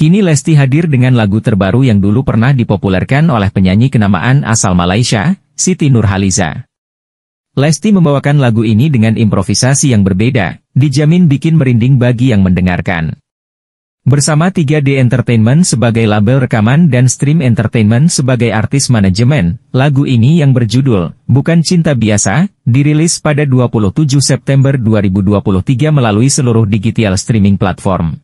Kini Lesti hadir dengan lagu terbaru yang dulu pernah dipopulerkan oleh penyanyi kenamaan asal Malaysia, Siti Nurhaliza. Lesti membawakan lagu ini dengan improvisasi yang berbeda, dijamin bikin merinding bagi yang mendengarkan. Bersama 3D Entertainment sebagai label rekaman dan Stream Entertainment sebagai artis manajemen, lagu ini yang berjudul Bukan Cinta Biasa, dirilis pada 27 September 2023 melalui seluruh digital streaming platform.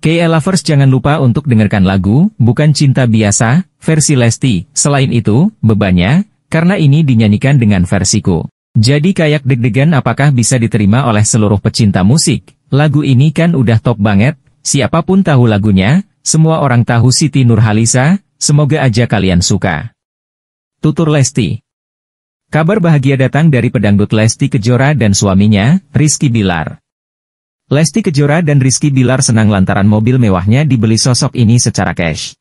KL Lovers jangan lupa untuk dengarkan lagu, bukan cinta biasa, versi Lesti. Selain itu, bebannya, karena ini dinyanyikan dengan versiku. Jadi kayak deg-degan apakah bisa diterima oleh seluruh pecinta musik. Lagu ini kan udah top banget, siapapun tahu lagunya, semua orang tahu Siti Nurhalisa, semoga aja kalian suka. Tutur Lesti Kabar bahagia datang dari pedangdut Lesti Kejora dan suaminya, Rizky Bilar. Lesti Kejora dan Rizky Bilar senang lantaran mobil mewahnya dibeli sosok ini secara cash.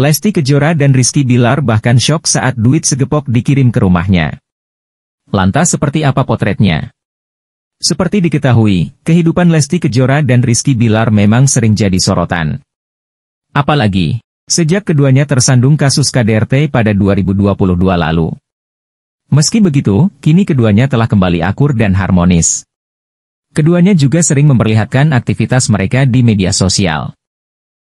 Lesti Kejora dan Rizky Bilar bahkan shock saat duit segepok dikirim ke rumahnya. Lantas seperti apa potretnya? Seperti diketahui, kehidupan Lesti Kejora dan Rizky Bilar memang sering jadi sorotan. Apalagi, sejak keduanya tersandung kasus KDRT pada 2022 lalu. Meski begitu, kini keduanya telah kembali akur dan harmonis. Keduanya juga sering memperlihatkan aktivitas mereka di media sosial.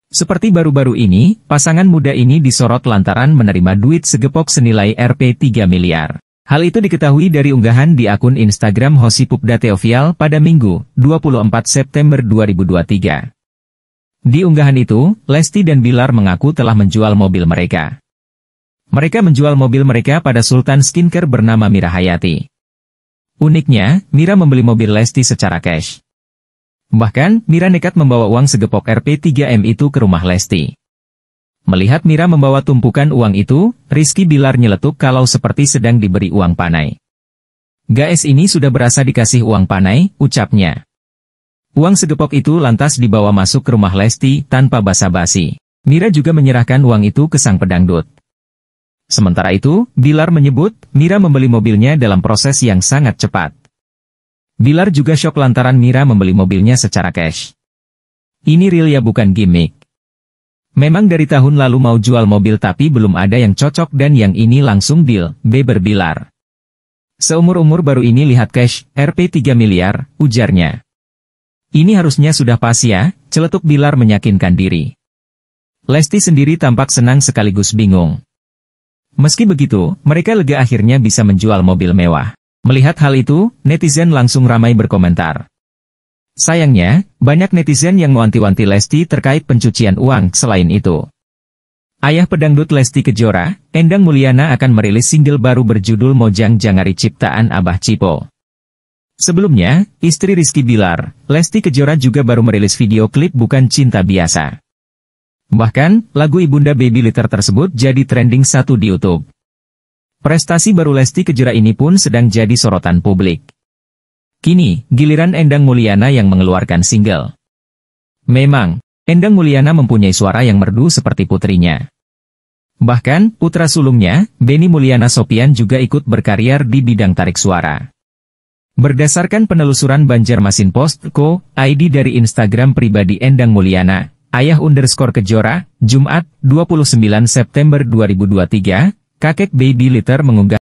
Seperti baru-baru ini, pasangan muda ini disorot lantaran menerima duit segepok senilai Rp3 miliar. Hal itu diketahui dari unggahan di akun Instagram Hoshi Pupda pada Minggu, 24 September 2023. Di unggahan itu, Lesti dan Bilar mengaku telah menjual mobil mereka. Mereka menjual mobil mereka pada Sultan Skincare bernama Mirahayati. Uniknya, Mira membeli mobil Lesti secara cash. Bahkan, Mira nekat membawa uang segepok Rp3M itu ke rumah Lesti. Melihat Mira membawa tumpukan uang itu, Rizky Bilar nyeletuk kalau seperti sedang diberi uang panai. Gaes ini sudah berasa dikasih uang panai, ucapnya. Uang segepok itu lantas dibawa masuk ke rumah Lesti tanpa basa-basi. Mira juga menyerahkan uang itu ke sang pedangdut. Sementara itu, Bilar menyebut, Mira membeli mobilnya dalam proses yang sangat cepat. Bilar juga shock lantaran Mira membeli mobilnya secara cash. Ini real ya bukan gimmick. Memang dari tahun lalu mau jual mobil tapi belum ada yang cocok dan yang ini langsung deal, Beber Bilar. Seumur-umur baru ini lihat cash, RP 3 miliar, ujarnya. Ini harusnya sudah pas ya, celetuk Bilar menyakinkan diri. Lesti sendiri tampak senang sekaligus bingung. Meski begitu, mereka lega akhirnya bisa menjual mobil mewah. Melihat hal itu, netizen langsung ramai berkomentar. Sayangnya, banyak netizen yang mewanti-wanti Lesti terkait pencucian uang selain itu. Ayah pedangdut Lesti Kejora, Endang Mulyana akan merilis single baru berjudul Mojang Jangari Ciptaan Abah Cipo. Sebelumnya, istri Rizky Bilar, Lesti Kejora juga baru merilis video klip Bukan Cinta Biasa. Bahkan, lagu Ibunda Baby Litter tersebut jadi trending satu di YouTube. Prestasi baru Lesti Kejora ini pun sedang jadi sorotan publik. Kini, giliran Endang Mulyana yang mengeluarkan single. Memang, Endang Mulyana mempunyai suara yang merdu seperti putrinya. Bahkan, putra sulungnya, Beni Mulyana Sopian juga ikut berkarier di bidang tarik suara. Berdasarkan penelusuran Banjarmasin Post Postco, ID dari Instagram pribadi Endang Mulyana, Ayah underscore Kejora, Jumat, 29 September 2023, kakek Baby Litter mengunggah